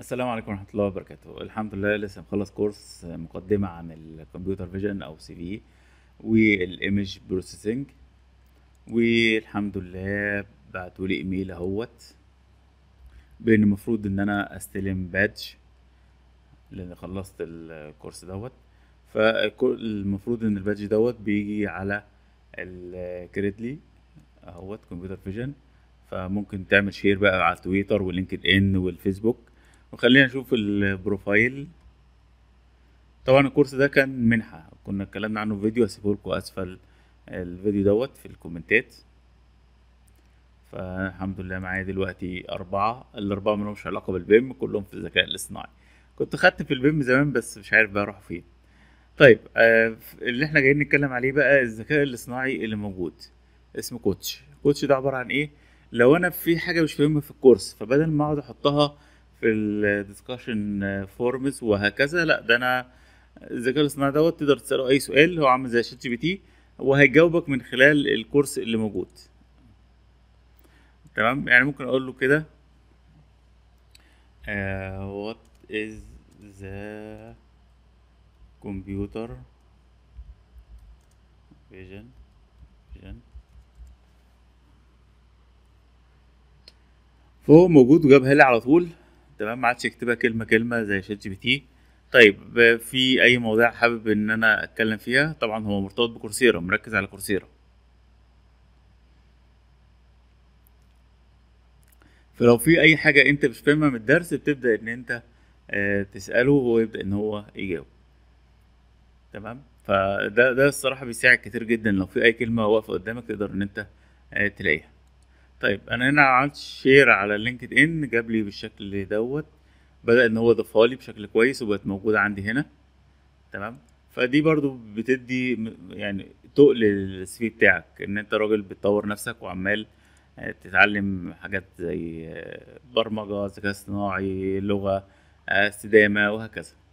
السلام عليكم ورحمه الله وبركاته الحمد لله لسه مخلص كورس مقدمه عن الكمبيوتر فيجن او سي في والايمج بروسيسنج والحمد لله بعتوا لي ايميل اهوت بان المفروض ان انا استلم بادج لان خلصت الكورس دوت فالمفروض ان البادج دوت بيجي على الكريدلي اهوت كمبيوتر فيجن فممكن تعمل شير بقى على تويتر ولينكد ان والفيسبوك وخلينا نشوف البروفايل طبعا الكورس ده كان منحة كنا اتكلمنا عنه في فيديو هسيبه لكم اسفل الفيديو دوت في الكومنتات فالحمد لله معايا دلوقتي أربعة الأربعة ملهمش علاقة بالبيم كلهم في الذكاء الاصطناعي كنت خدت في البيم زمان بس مش عارف بقى أروح فين طيب آه اللي احنا جايين نتكلم عليه بقى الذكاء الاصطناعي اللي موجود اسمه كوتش كوتش ده عبارة عن ايه لو انا في حاجة مش فاهمها في الكورس فبدل ما اقعد احطها في الديسكشن فورمز آه، وهكذا لا ده انا الذكاء الاصطناعي دوت تقدر تساله اي سؤال هو عامل زي شات جي بي تي وهيجاوبك من خلال الكورس اللي موجود تمام يعني ممكن اقول له كده وات از ذا كمبيوتر فيجن فيجن فهو موجود وجابها لي على طول تمام ما عادش يكتبها كلمه كلمه زي شات جي بي تي طيب في اي مواضيع حابب ان انا اتكلم فيها طبعا هو مرتبط بكورسيرا مركز على كورسيرا فلو في اي حاجه انت مش فاهمها من الدرس بتبدا ان انت آه، تساله وهو يبدا ان هو يجاوب تمام فده ده الصراحه بيساعد كتير جدا لو في اي كلمه واقفه قدامك تقدر ان انت آه، تلاقيها طيب انا هنا عملت شير على لينكد ان جاب لي بالشكل دوت بدا ان هو ضافها لي بشكل كويس وبقت موجوده عندي هنا تمام فدي برضو بتدي يعني تقل السي في بتاعك ان انت راجل بتطور نفسك وعمال آه، تتعلم حاجات زي آه، برمجه ذكاء اصطناعي لغه آه، استدامه وهكذا